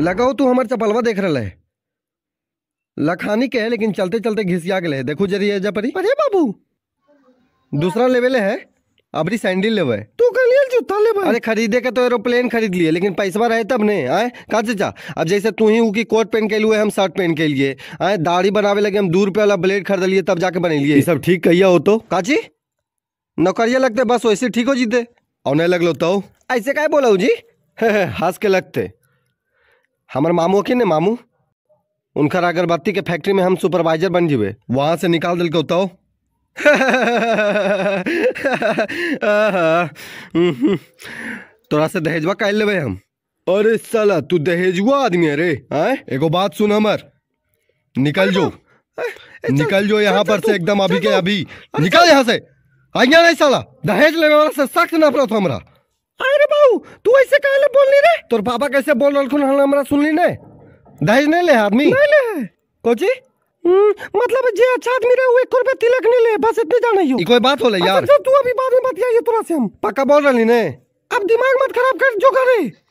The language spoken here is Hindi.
लगाओ तू हमारे चपलवा देख रहा है लखानी के है लेकिन चलते चलते घिसिया गए देखो जरिए जा परी अरे बाबू दूसरा लेवल है अबरी सैंडल लेवे तू कलिया जूता लेवे अरे खरीदे के तो एरोप्लेन खरीद लिए लेकिन पैसा रहे तब ने आए का चाचा अब जैसे तू ही की कोट पहन के लिए हम शर्ट पहन के लिए आए दाढ़ी बनावे लगे हम दूर पे वाला ब्लेड खरीद लिए तब जाके बने लिए सब ठीक कहिया हो तो काची नौकरिया लगते बस वैसे ठीक हो जीते और नहीं लगलो तो ऐसे का बोला जी हंस के लगते हमार मामू के ने मामू उनका अगरबत्ती के फैक्ट्री में हम सुपरवाइजर बन जीवे वहां से निकाल दिल के उतो तोरा से दहेजवा काट लेवे हम अरे साला तू दहेजुआ आदमी है रे आए एगो बात सुन हमर निकल जो निकल जो यहाँ पर से एकदम अभी के अभी निकल यहाँ से आज्ञा नहीं साला दहेज लेने वाला से सख्त नफरत हमरा अरे बाबू तू ऐसे काहे बोल नहीं तोर पापा कैसे बोल रखुन हन हमरा सुनली ने दहेज नहीं ले आदमी नहीं ले कोची हम्म, मतलब जे अच्छा आदमी रहे वो एक रुपए तिलक नहीं ले बस इतने जाने यो कोई बात हो ले अच्छा यार अच्छा तू अभी बाद में बात किया ये तोरा से हम पक्का बोल रही ने अब दिमाग मत खराब कर जो करे